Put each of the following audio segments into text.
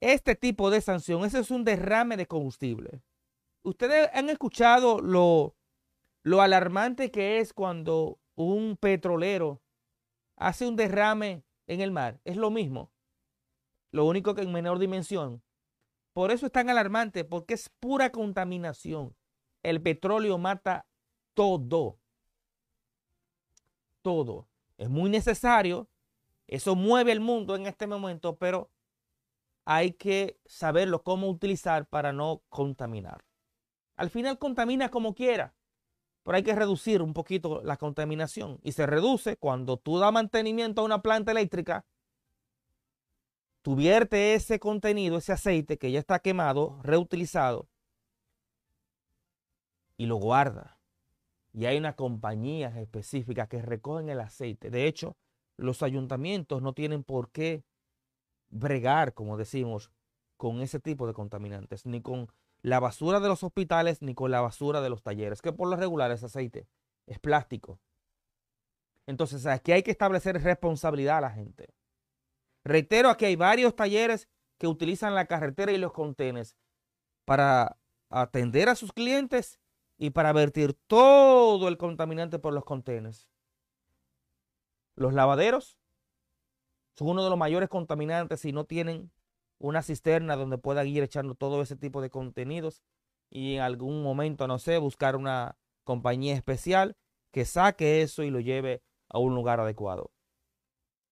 este tipo de sanción, ese es un derrame de combustible. Ustedes han escuchado lo, lo alarmante que es cuando un petrolero hace un derrame en el mar. Es lo mismo, lo único que en menor dimensión. Por eso es tan alarmante, porque es pura contaminación. El petróleo mata todo. Todo. Es muy necesario. Eso mueve el mundo en este momento, pero hay que saberlo cómo utilizar para no contaminar. Al final contamina como quiera, pero hay que reducir un poquito la contaminación. Y se reduce cuando tú das mantenimiento a una planta eléctrica, tú ese contenido, ese aceite que ya está quemado, reutilizado, y lo guarda. Y hay unas compañías específicas que recogen el aceite. De hecho, los ayuntamientos no tienen por qué bregar, como decimos, con ese tipo de contaminantes, ni con la basura de los hospitales, ni con la basura de los talleres, que por lo regular es aceite, es plástico. Entonces aquí hay que establecer responsabilidad a la gente. Reitero, aquí hay varios talleres que utilizan la carretera y los contenes para atender a sus clientes y para vertir todo el contaminante por los contenes. Los lavaderos son uno de los mayores contaminantes si no tienen una cisterna donde puedan ir echando todo ese tipo de contenidos y en algún momento, no sé, buscar una compañía especial que saque eso y lo lleve a un lugar adecuado.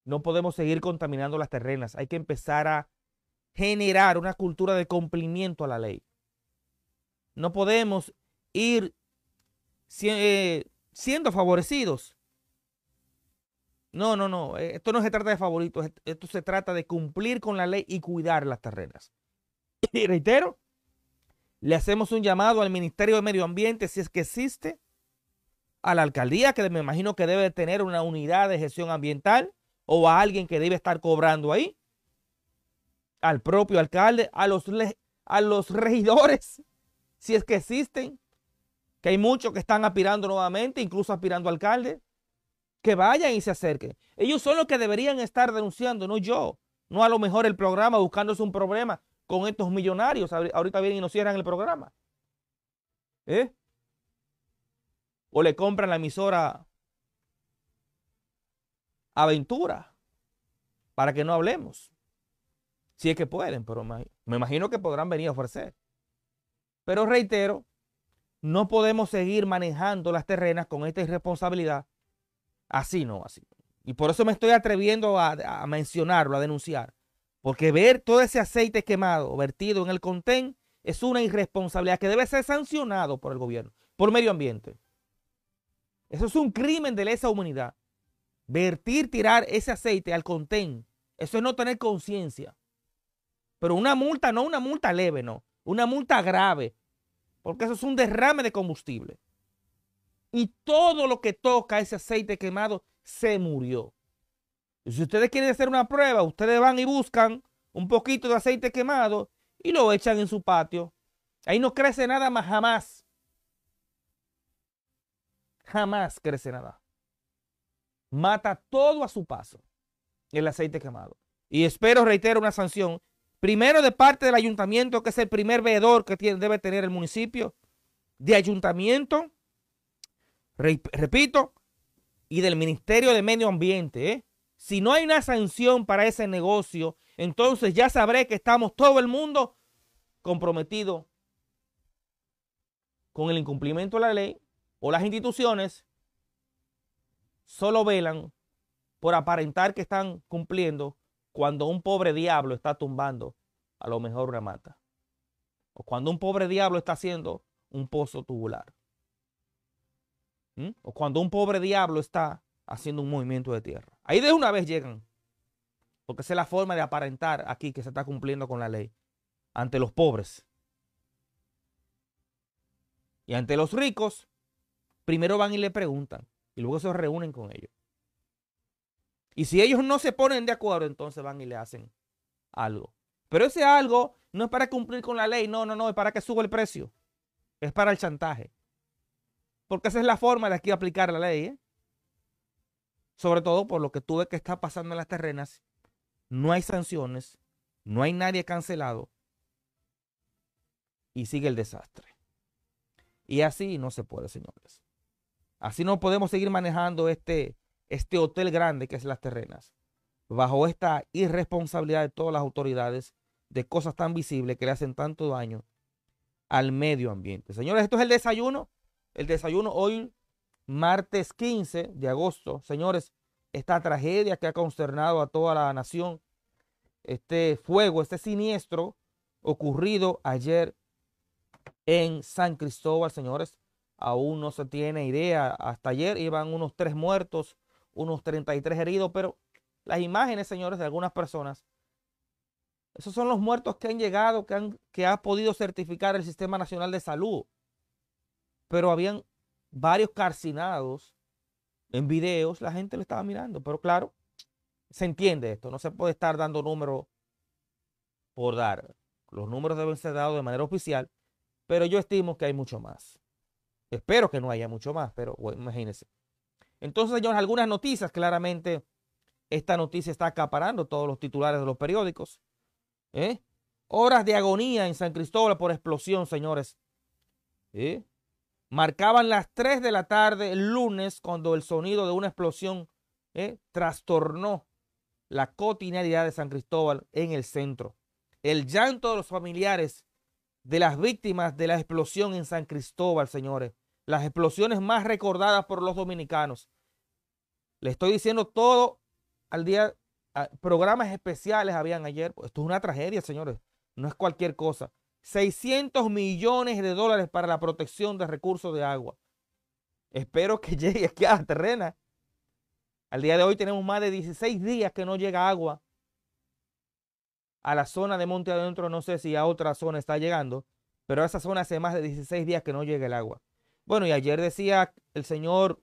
No podemos seguir contaminando las terrenas. Hay que empezar a generar una cultura de cumplimiento a la ley. No podemos ir eh, siendo favorecidos no, no, no. Eh, esto no se trata de favoritos. Esto se trata de cumplir con la ley y cuidar las terrenas. Y reitero, le hacemos un llamado al Ministerio de Medio Ambiente, si es que existe, a la alcaldía, que me imagino que debe tener una unidad de gestión ambiental, o a alguien que debe estar cobrando ahí, al propio alcalde, a los, a los regidores, si es que existen, que hay muchos que están aspirando nuevamente, incluso aspirando alcalde que vayan y se acerquen. Ellos son los que deberían estar denunciando, no yo. No a lo mejor el programa buscándose un problema con estos millonarios. Ahorita vienen y nos cierran el programa. ¿Eh? O le compran la emisora Aventura para que no hablemos. Si es que pueden, pero me imagino que podrán venir a ofrecer. Pero reitero, no podemos seguir manejando las terrenas con esta irresponsabilidad Así no, así. Y por eso me estoy atreviendo a, mencionarlo, a denunciar. Porque ver todo ese aceite quemado, vertido en el contén, es una irresponsabilidad que debe ser sancionado por el gobierno, por medio ambiente. Eso es un crimen de lesa humanidad. Vertir, tirar ese aceite al contén, eso es no tener conciencia. Pero una multa, no una multa leve, no. Una multa grave. Porque eso es un derrame de combustible y todo lo que toca ese aceite quemado se murió. si ustedes quieren hacer una prueba, ustedes van y buscan un poquito de aceite quemado y lo echan en su patio. Ahí no crece nada más jamás. Jamás crece nada. Mata todo a su paso el aceite quemado. Y espero, reitero, una sanción. Primero de parte del ayuntamiento, que es el primer veedor que debe tener el municipio, de ayuntamiento repito, y del Ministerio de Medio Ambiente. ¿eh? Si no hay una sanción para ese negocio, entonces ya sabré que estamos todo el mundo comprometido con el incumplimiento de la ley o las instituciones solo velan por aparentar que están cumpliendo cuando un pobre diablo está tumbando a lo mejor una mata o cuando un pobre diablo está haciendo un pozo tubular. ¿Mm? O cuando un pobre diablo está haciendo un movimiento de tierra. Ahí de una vez llegan. Porque esa es la forma de aparentar aquí que se está cumpliendo con la ley. Ante los pobres. Y ante los ricos, primero van y le preguntan. Y luego se reúnen con ellos. Y si ellos no se ponen de acuerdo, entonces van y le hacen algo. Pero ese algo no es para cumplir con la ley, no, no, no, es para que suba el precio. Es para el chantaje. Porque esa es la forma de aquí aplicar la ley. ¿eh? Sobre todo por lo que tuve que está pasando en las terrenas. No hay sanciones, no hay nadie cancelado. Y sigue el desastre. Y así no se puede, señores. Así no podemos seguir manejando este, este hotel grande que es las terrenas. Bajo esta irresponsabilidad de todas las autoridades de cosas tan visibles que le hacen tanto daño al medio ambiente. Señores, esto es el desayuno el desayuno hoy, martes 15 de agosto. Señores, esta tragedia que ha consternado a toda la nación, este fuego, este siniestro ocurrido ayer en San Cristóbal, señores, aún no se tiene idea. Hasta ayer iban unos tres muertos, unos 33 heridos, pero las imágenes, señores, de algunas personas, esos son los muertos que han llegado, que, han, que ha podido certificar el Sistema Nacional de Salud pero habían varios carcinados en videos, la gente lo estaba mirando, pero claro, se entiende esto, no se puede estar dando números por dar. Los números deben ser dados de manera oficial, pero yo estimo que hay mucho más. Espero que no haya mucho más, pero bueno, imagínense. Entonces, señores, algunas noticias. Claramente, esta noticia está acaparando todos los titulares de los periódicos. ¿eh? Horas de agonía en San Cristóbal por explosión, señores. ¿Eh? Marcaban las 3 de la tarde el lunes cuando el sonido de una explosión eh, trastornó la cotidianidad de San Cristóbal en el centro. El llanto de los familiares de las víctimas de la explosión en San Cristóbal, señores. Las explosiones más recordadas por los dominicanos. Le estoy diciendo todo al día. Programas especiales habían ayer. Esto es una tragedia, señores. No es cualquier cosa. 600 millones de dólares para la protección de recursos de agua. Espero que llegue aquí a la terrena. Al día de hoy tenemos más de 16 días que no llega agua a la zona de Monte Adentro. No sé si a otra zona está llegando, pero a esa zona hace más de 16 días que no llega el agua. Bueno, y ayer decía el señor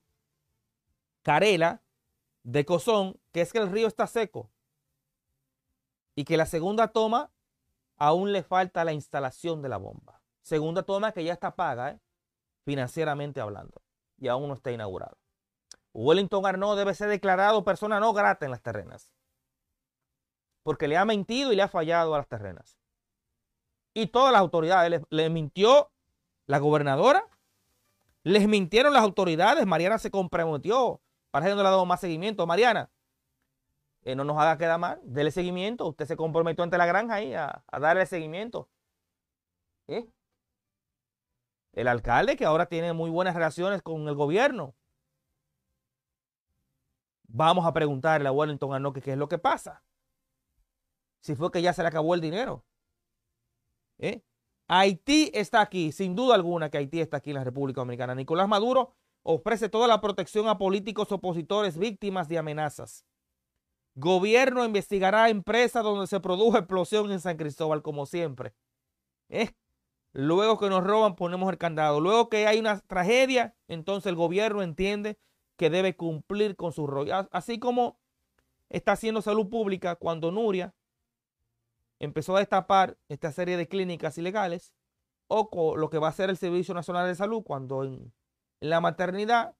Carela de Cozón que es que el río está seco y que la segunda toma aún le falta la instalación de la bomba. Segunda toma que ya está paga, ¿eh? financieramente hablando, y aún no está inaugurado. Wellington Arnaud debe ser declarado persona no grata en las terrenas, porque le ha mentido y le ha fallado a las terrenas. Y todas las autoridades, le, mintió la gobernadora, les mintieron las autoridades, Mariana se comprometió, para que no le ha dado más seguimiento. Mariana, eh, no nos haga quedar mal, dele seguimiento. Usted se comprometió ante la granja ahí a, darle seguimiento. ¿Eh? El alcalde, que ahora tiene muy buenas relaciones con el gobierno. Vamos a preguntarle a Wellington Anoque qué es lo que pasa. Si fue que ya se le acabó el dinero. ¿Eh? Haití está aquí, sin duda alguna que Haití está aquí en la República Dominicana. Nicolás Maduro ofrece toda la protección a políticos opositores víctimas de amenazas. Gobierno investigará empresas donde se produjo explosión en San Cristóbal, como siempre. ¿Eh? Luego que nos roban, ponemos el candado. Luego que hay una tragedia, entonces el gobierno entiende que debe cumplir con su rol. Así como está haciendo salud pública cuando Nuria empezó a destapar esta serie de clínicas ilegales, o lo que va a ser el Servicio Nacional de Salud cuando en, la maternidad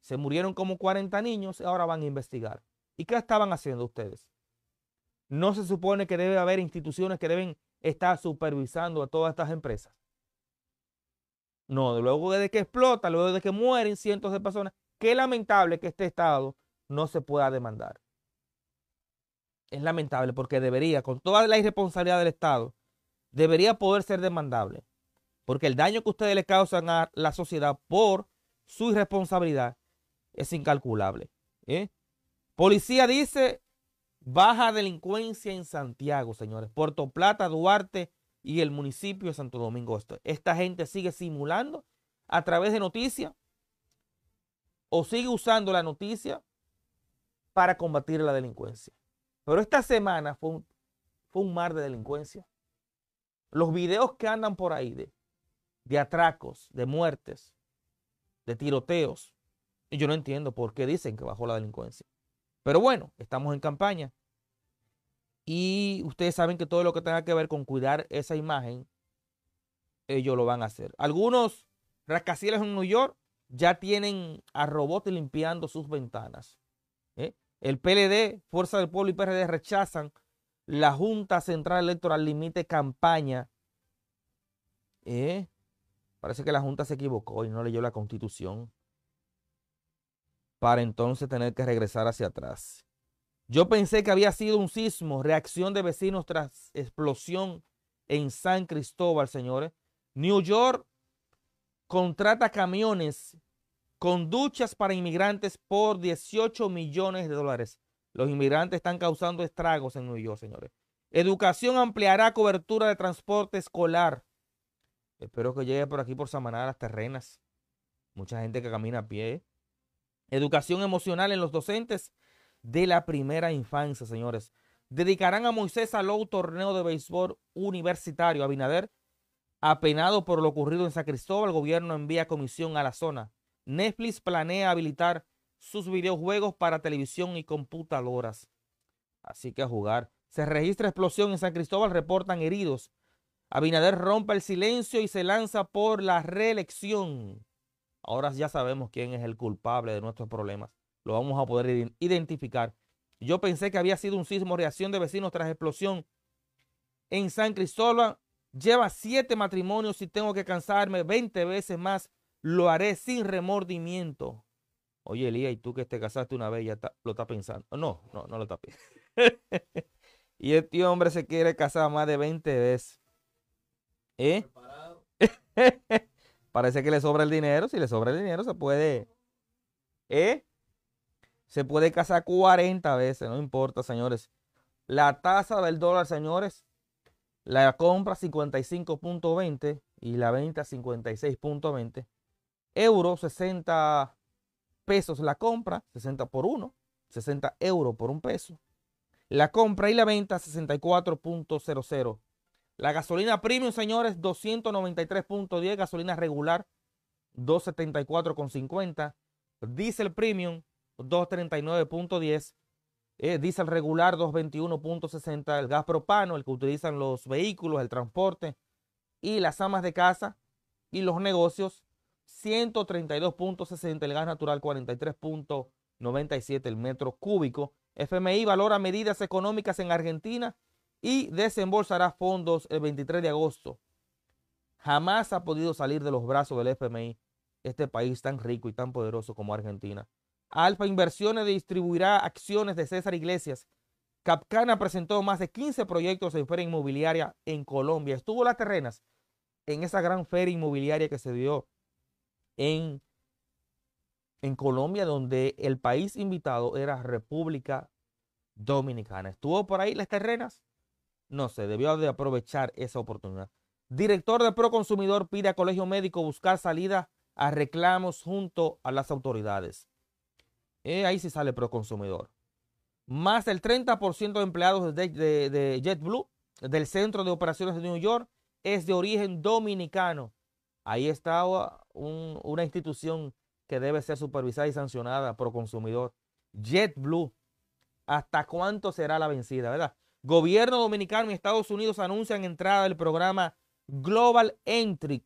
se murieron como 40 niños, y ahora van a investigar. ¿Y qué estaban haciendo ustedes? ¿No se supone que debe haber instituciones que deben estar supervisando a todas estas empresas? No, luego de que explota, luego de que mueren cientos de personas, qué lamentable que este Estado no se pueda demandar. Es lamentable porque debería, con toda la irresponsabilidad del Estado, debería poder ser demandable. Porque el daño que ustedes le causan a la sociedad por su irresponsabilidad es incalculable. ¿eh? Policía dice, baja delincuencia en Santiago, señores. Puerto Plata, Duarte y el municipio de Santo Domingo Esta gente sigue simulando a través de noticias o sigue usando la noticia para combatir la delincuencia. Pero esta semana fue un, fue un mar de delincuencia. Los videos que andan por ahí de, de atracos, de muertes, de tiroteos. Y yo no entiendo por qué dicen que bajó la delincuencia. Pero bueno, estamos en campaña. Y ustedes saben que todo lo que tenga que ver con cuidar esa imagen, ellos lo van a hacer. Algunos rascacielos en Nueva York ya tienen a robots limpiando sus ventanas. ¿eh? El PLD, Fuerza del Pueblo y PRD rechazan la Junta Central Electoral limite campaña. ¿eh? Parece que la Junta se equivocó y no leyó la Constitución para entonces tener que regresar hacia atrás. Yo pensé que había sido un sismo, reacción de vecinos tras explosión en San Cristóbal, señores. New York contrata camiones con duchas para inmigrantes por 18 millones de dólares. Los inmigrantes están causando estragos en New York, señores. Educación ampliará cobertura de transporte escolar. Espero que llegue por aquí, por Samaná, las terrenas. Mucha gente que camina a pie. ¿eh? Educación emocional en los docentes de la primera infancia, señores. Dedicarán a Moisés a Low torneo de béisbol universitario. Abinader, apenado por lo ocurrido en San Cristóbal, el gobierno envía comisión a la zona. Netflix planea habilitar sus videojuegos para televisión y computadoras. Así que a jugar. Se registra explosión en San Cristóbal, reportan heridos. Abinader rompe el silencio y se lanza por la reelección. Ahora ya sabemos quién es el culpable de nuestros problemas. Lo vamos a poder identificar. Yo pensé que había sido un sismo, reacción de vecinos tras explosión. En San Cristóbal lleva siete matrimonios y tengo que cansarme 20 veces más. Lo haré sin remordimiento. Oye, Elías, y tú que te casaste una vez ya lo estás pensando. No, no, no lo estás pensando. y este hombre se quiere casar más de 20 veces. ¿Eh? Parece que le sobra el dinero. Si le sobra el dinero, se puede. ¿Eh? Se puede casar 40 veces, no importa, señores. La tasa del dólar, señores, la compra 55.20 y la venta 56.20. Euro 60 pesos la compra, 60 por 1, 60 euros por un peso. La compra y la venta 64.00. La gasolina premium, señores, 293.10. Gasolina regular, 274.50. Diesel premium, 239.10. Eh, diesel regular, 221.60. El gas propano, el que utilizan los vehículos, el transporte y las amas de casa y los negocios, 132.60. El gas natural, 43.97 el metro cúbico. FMI valora medidas económicas en Argentina y desembolsará fondos el 23 de agosto. Jamás ha podido salir de los brazos del FMI este país tan rico y tan poderoso como Argentina. Alfa Inversiones distribuirá acciones de César Iglesias. Capcana presentó más de 15 proyectos en feria inmobiliaria en Colombia. Estuvo las terrenas en esa gran feria inmobiliaria que se dio en, en Colombia, donde el país invitado era República Dominicana. Estuvo por ahí las terrenas no se debió de aprovechar esa oportunidad. Director de Proconsumidor pide a Colegio Médico buscar salida a reclamos junto a las autoridades. Eh, ahí sí sale Proconsumidor. Más del 30% de empleados de, de JetBlue, del Centro de Operaciones de New York, es de origen dominicano. Ahí está una institución que debe ser supervisada y sancionada Proconsumidor. JetBlue. ¿Hasta cuánto será la vencida, verdad? Gobierno dominicano y Estados Unidos anuncian entrada del programa Global Entry.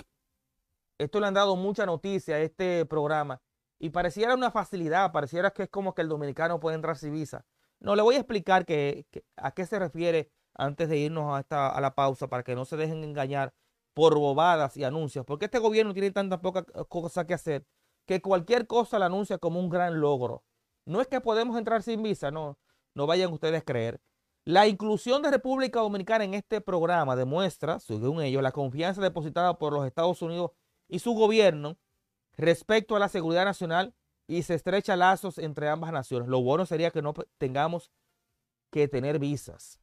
Esto le han dado mucha noticia a este programa. Y pareciera una facilidad, pareciera que es como que el dominicano puede entrar sin visa. No, le voy a explicar a qué se refiere antes de irnos a, la pausa para que no se dejen engañar por bobadas y anuncios. Porque este gobierno tiene tanta poca cosa que hacer que cualquier cosa la anuncia como un gran logro. No es que podemos entrar sin visa, no, no vayan ustedes a creer. La inclusión de República Dominicana en este programa demuestra, según ellos, la confianza depositada por los Estados Unidos y su gobierno respecto a la seguridad nacional y se estrecha lazos entre ambas naciones. Lo bueno sería que no tengamos que tener visas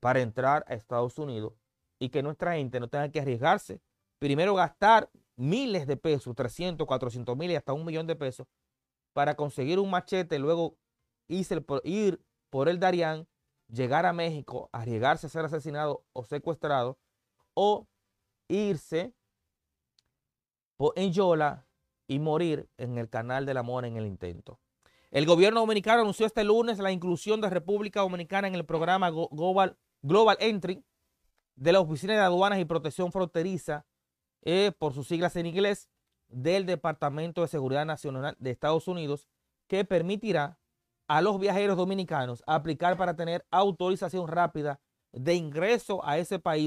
para entrar a Estados Unidos y que nuestra gente no tenga que arriesgarse. Primero gastar miles de pesos, 300, 400 mil y hasta un millón de pesos para conseguir un machete, luego ir por el Darián llegar a México, arriesgarse a ser asesinado o secuestrado, o irse en Yola y morir en el canal del amor en el intento. El gobierno dominicano anunció este lunes la inclusión de República Dominicana en el programa Global, Global Entry de la Oficina de Aduanas y Protección Fronteriza, eh, por sus siglas en inglés, del Departamento de Seguridad Nacional de Estados Unidos, que permitirá a los viajeros dominicanos a aplicar para tener autorización rápida de ingreso a ese país.